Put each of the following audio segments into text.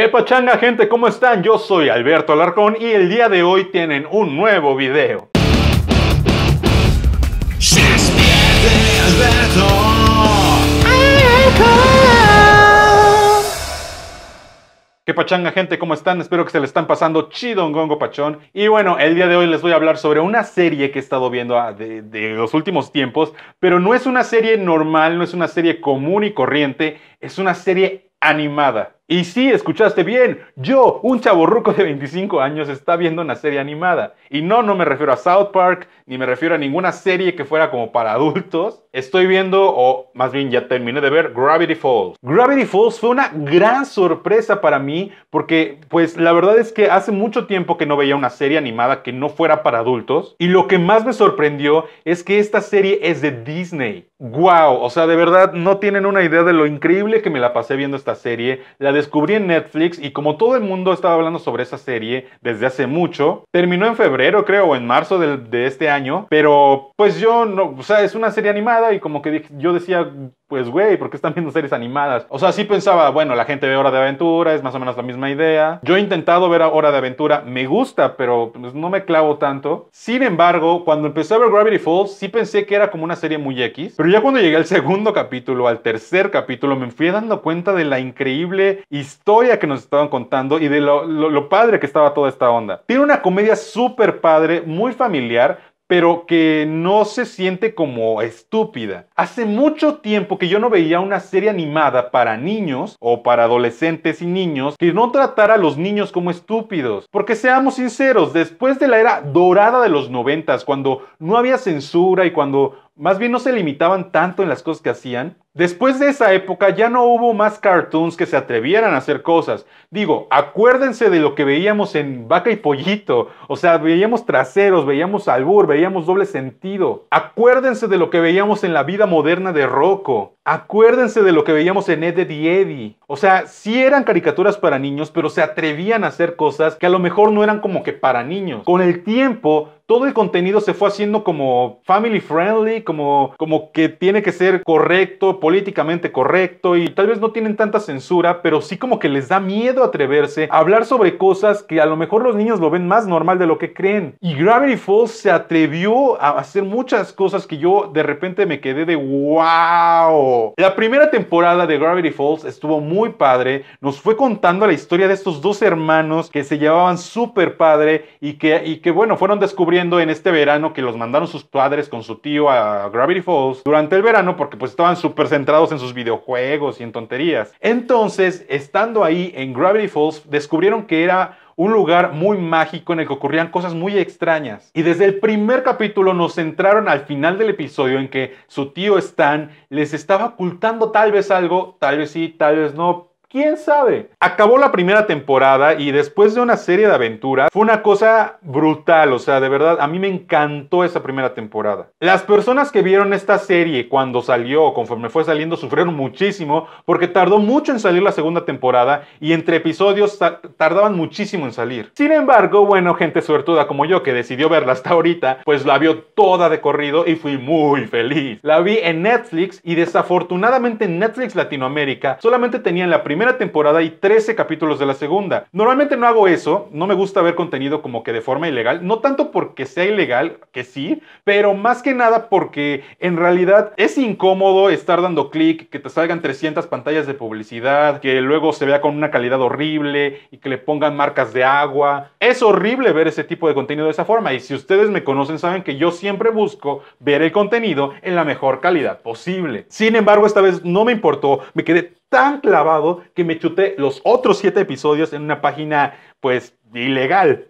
¿Qué pachanga gente? ¿Cómo están? Yo soy Alberto Alarcón y el día de hoy tienen un nuevo video. ¿Qué pachanga gente? ¿Cómo están? Espero que se le están pasando chido un gongo pachón. Y bueno, el día de hoy les voy a hablar sobre una serie que he estado viendo ah, de, de, los últimos tiempos, pero no es una serie normal, no es una serie común y corriente, es una serie animada. Y sí, escuchaste bien. Yo, un chaborruco de 25 años, está viendo una serie animada. Y no, no me refiero a South Park, ni me refiero a ninguna serie que fuera como para adultos. Estoy viendo, o más bien ya terminé de ver, Gravity Falls. Gravity Falls fue una gran sorpresa para mí, porque pues la verdad es que hace mucho tiempo que no veía una serie animada que no fuera para adultos. Y lo que más me sorprendió es que esta serie es de Disney. ¡Wow! O sea, de verdad, no tienen una idea de lo increíble que me la pasé viendo esta serie. La de descubrí en Netflix y como todo el mundo estaba hablando sobre esa serie desde hace mucho, terminó en febrero creo o en marzo de, este año, pero pues yo no, o sea, es una serie animada y como que yo decía, pues güey, ¿por qué están viendo series animadas? O sea, sí pensaba, bueno, la gente ve Hora de Aventura, es más o menos la misma idea. Yo he intentado ver Hora de Aventura, me gusta, pero pues, no me clavo tanto. Sin embargo, cuando empecé a ver Gravity Falls, sí pensé que era como una serie muy X, pero ya cuando llegué al segundo capítulo, al tercer capítulo, me fui dando cuenta de la increíble historia que nos estaban contando y de lo, lo padre que estaba toda esta onda. Tiene una comedia súper padre, muy familiar, pero que no se siente como estúpida. Hace mucho tiempo que yo no veía una serie animada para niños o para adolescentes y niños que no tratara a los niños como estúpidos. Porque seamos sinceros, después de la era dorada de los noventas, cuando no había censura y cuando más bien no se limitaban tanto en las cosas que hacían. Después de esa época ya no hubo más cartoons que se atrevieran a hacer cosas. Digo, acuérdense de lo que veíamos en Vaca y Pollito. O sea, veíamos traseros, veíamos albur, veíamos doble sentido. Acuérdense de lo que veíamos en la vida moderna de Rocco. Acuérdense de lo que veíamos en Ed, Ed y Eddie. O sea, sí eran caricaturas para niños, pero se atrevían a hacer cosas que a lo mejor no eran como que para niños. Con el tiempo, todo el contenido se fue haciendo como family friendly, como, como que tiene que ser correcto, políticamente correcto y tal vez no tienen tanta censura, pero sí como que les da miedo atreverse a hablar sobre cosas que a lo mejor los niños lo ven más normal de lo que creen. Y Gravity Falls se atrevió a hacer muchas cosas que yo de repente me quedé de wow. La primera temporada de Gravity Falls estuvo muy padre, nos fue contando la historia de estos dos hermanos que se llevaban súper padre y que, y que, bueno, fueron descubriendo en este verano que los mandaron sus padres con su tío a Gravity Falls durante el verano porque pues estaban súper centrados en sus videojuegos y en tonterías. Entonces, estando ahí en Gravity Falls, descubrieron que era un lugar muy mágico en el que ocurrían cosas muy extrañas. Y desde el primer capítulo nos centraron al final del episodio en que su tío Stan les estaba ocultando tal vez algo, tal vez sí, tal vez no, ¿Quién sabe? Acabó la primera temporada y después de una serie de aventuras fue una cosa brutal, o sea, de verdad, a mí me encantó esa primera temporada. Las personas que vieron esta serie cuando salió, conforme fue saliendo, sufrieron muchísimo porque tardó mucho en salir la segunda temporada y entre episodios tardaban muchísimo en salir. Sin embargo, bueno, gente suertuda como yo que decidió verla hasta ahorita, pues la vio toda de corrido y fui muy feliz. La vi en Netflix y desafortunadamente en Netflix Latinoamérica solamente tenían la primera primera temporada y 13 capítulos de la segunda. Normalmente no hago eso, no me gusta ver contenido como que de forma ilegal, no tanto porque sea ilegal, que sí, pero más que nada porque en realidad es incómodo estar dando clic, que te salgan 300 pantallas de publicidad, que luego se vea con una calidad horrible y que le pongan marcas de agua. Es horrible ver ese tipo de contenido de esa forma y si ustedes me conocen saben que yo siempre busco ver el contenido en la mejor calidad posible. Sin embargo, esta vez no me importó, me quedé tan clavado que me chuté los otros siete episodios en una página, pues, ilegal.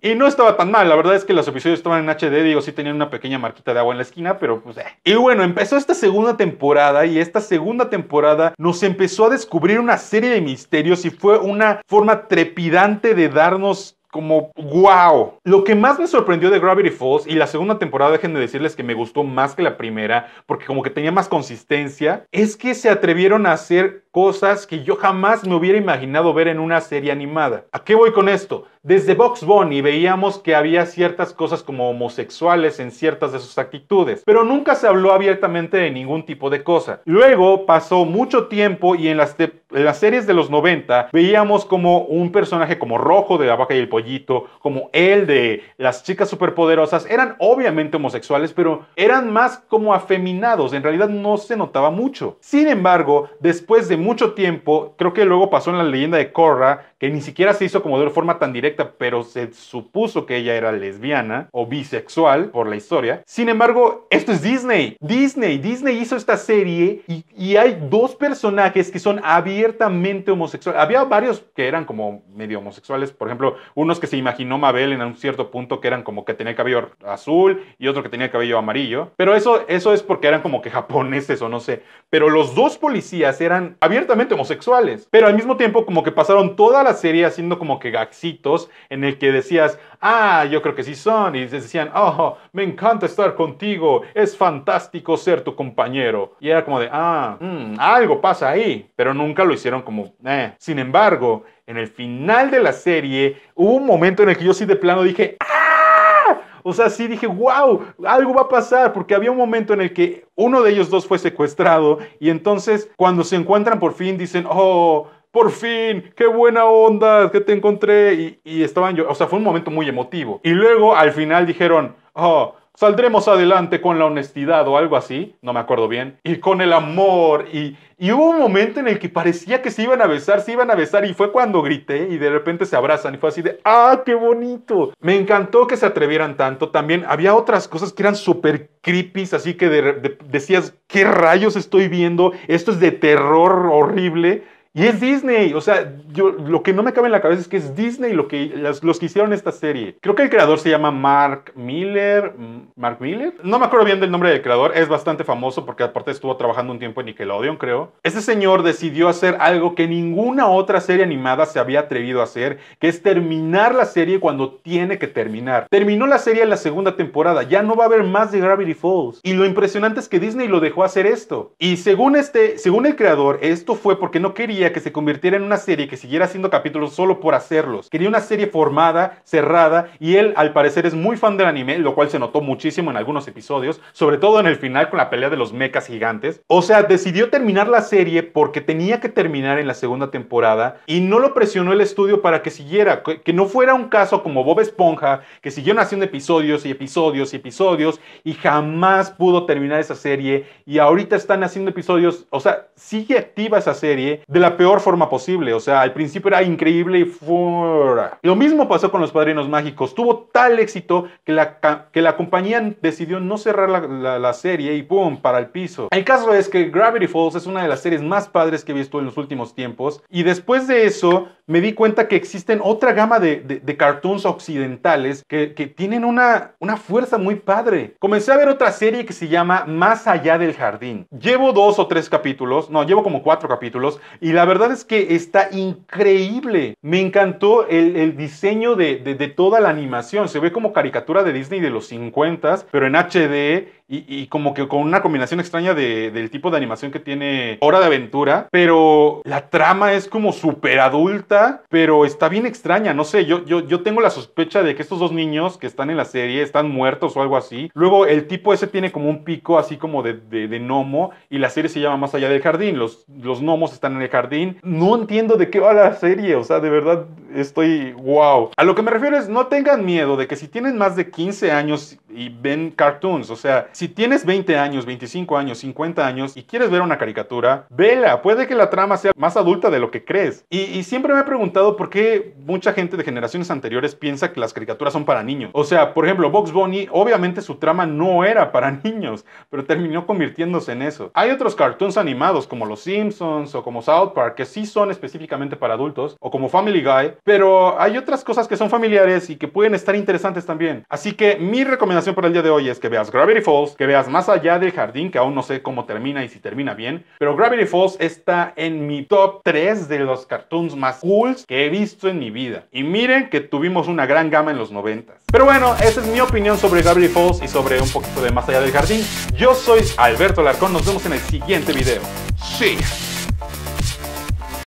Y no estaba tan mal, la verdad es que los episodios estaban en HD, digo, sí tenían una pequeña marquita de agua en la esquina, pero pues... Eh. Y bueno, empezó esta segunda temporada y esta segunda temporada nos empezó a descubrir una serie de misterios y fue una forma trepidante de darnos como wow. Lo que más me sorprendió de Gravity Falls y la segunda temporada, déjenme decirles que me gustó más que la primera, porque como que tenía más consistencia, es que se atrevieron a hacer cosas que yo jamás me hubiera imaginado ver en una serie animada. ¿A qué voy con esto? Desde Box Bunny veíamos que había ciertas cosas como homosexuales en ciertas de sus actitudes, pero nunca se habló abiertamente de ningún tipo de cosa. Luego pasó mucho tiempo y en las, en las series de los 90 veíamos como un personaje como Rojo de la Vaca y el Pollo como el de las chicas superpoderosas, eran obviamente homosexuales, pero eran más como afeminados, en realidad no se notaba mucho. Sin embargo, después de mucho tiempo, creo que luego pasó en la leyenda de Korra, que ni siquiera se hizo como de forma tan directa, pero se supuso que ella era lesbiana o bisexual por la historia. Sin embargo, esto es Disney. Disney, Disney hizo esta serie y, y hay dos personajes que son abiertamente homosexuales. Había varios que eran como medio homosexuales, por ejemplo, uno que se imaginó Mabel en un cierto punto que eran como que tenía cabello azul y otro que tenía cabello amarillo. Pero eso, eso es porque eran como que japoneses o no sé. Pero los dos policías eran abiertamente homosexuales. Pero al mismo tiempo como que pasaron toda la serie haciendo como que gaxitos en el que decías, ah, yo creo que sí son. Y decían, oh, me encanta estar contigo. Es fantástico ser tu compañero. Y era como de, ah, mm, algo pasa ahí. Pero nunca lo hicieron como, eh. Sin embargo, en el final de la serie, hubo un momento en el que yo sí de plano dije, ¡ah! O sea, sí dije, wow, algo va a pasar, porque había un momento en el que uno de ellos dos fue secuestrado y entonces cuando se encuentran por fin dicen, oh, por fin, qué buena onda, que te encontré y, y estaban yo, o sea, fue un momento muy emotivo. Y luego al final dijeron, oh, Saldremos adelante con la honestidad o algo así, no me acuerdo bien, y con el amor. Y, hubo un momento en el que parecía que se iban a besar, se iban a besar, y fue cuando grité y de repente se abrazan y fue así de, ¡ah, qué bonito! Me encantó que se atrevieran tanto. También había otras cosas que eran súper creepy, así que decías, ¿qué rayos estoy viendo? Esto es de terror horrible. Y es Disney, o sea, yo lo que no me cabe en la cabeza es que es Disney lo que, los, los que hicieron esta serie. Creo que el creador se llama Mark Miller, mm, Mark Miller. No me acuerdo bien del nombre del creador, es bastante famoso porque aparte estuvo trabajando un tiempo en Nickelodeon, creo. Este señor decidió hacer algo que ninguna otra serie animada se había atrevido a hacer, que es terminar la serie cuando tiene que terminar. Terminó la serie en la segunda temporada, ya no va a haber más de Gravity Falls. Y lo impresionante es que Disney lo dejó hacer esto. Y según este, según el creador, esto fue porque no quería que se convirtiera en una serie que siguiera haciendo capítulos solo por hacerlos. Quería una serie formada, cerrada, y él al parecer es muy fan del anime, lo cual se notó muchísimo en algunos episodios, sobre todo en el final con la pelea de los mechas gigantes. O sea, decidió terminar la serie porque tenía que terminar en la segunda temporada y no lo presionó el estudio para que siguiera, que no fuera un caso como Bob Esponja, que siguieron haciendo episodios y episodios y episodios y jamás pudo terminar esa serie y ahorita están haciendo episodios, o sea, sigue activa esa serie de la peor forma posible. O sea, al principio era increíble y fuera. Lo mismo pasó con los Padrinos Mágicos. Tuvo tal éxito que la, que la compañía decidió no cerrar la, la, serie y ¡pum! para el piso. El caso es que Gravity Falls es una de las series más padres que he visto en los últimos tiempos. Y después de eso, me di cuenta que existen otra gama de, de, de cartoons occidentales que, que, tienen una, una fuerza muy padre. Comencé a ver otra serie que se llama Más allá del jardín. Llevo dos o tres capítulos, no, llevo como cuatro capítulos y la la verdad es que está increíble. Me encantó el, diseño de, toda la animación. Se ve como caricatura de Disney de los 50, pero en HD y, como que con una combinación extraña de, del tipo de animación que tiene Hora de Aventura, pero la trama es como súper adulta, pero está bien extraña, no sé, yo, yo, yo tengo la sospecha de que estos dos niños que están en la serie están muertos o algo así. Luego el tipo ese tiene como un pico así como de, de, gnomo y la serie se llama Más allá del jardín, los, los gnomos están en el jardín. No entiendo de qué va la serie, o sea, de verdad estoy wow. A lo que me refiero es, no tengan miedo de que si tienen más de 15 años y ven cartoons. O sea, si tienes 20 años, 25 años, 50 años y quieres ver una caricatura, vela. Puede que la trama sea más adulta de lo que crees. Y, siempre me he preguntado por qué mucha gente de generaciones anteriores piensa que las caricaturas son para niños. O sea, por ejemplo, Box Bunny, obviamente su trama no era para niños, pero terminó convirtiéndose en eso. Hay otros cartoons animados como Los Simpsons o como South Park que sí son específicamente para adultos o como Family Guy, pero hay otras cosas que son familiares y que pueden estar interesantes también. Así que mi recomendación para el día de hoy es que veas Gravity Falls, que veas más allá del jardín, que aún no sé cómo termina y si termina bien, pero Gravity Falls está en mi top 3 de los cartoons más cool que he visto en mi vida. Y miren que tuvimos una gran gama en los 90. Pero bueno, esa es mi opinión sobre Gravity Falls y sobre un poquito de más allá del jardín. Yo soy Alberto Larcón, nos vemos en el siguiente video. Sí.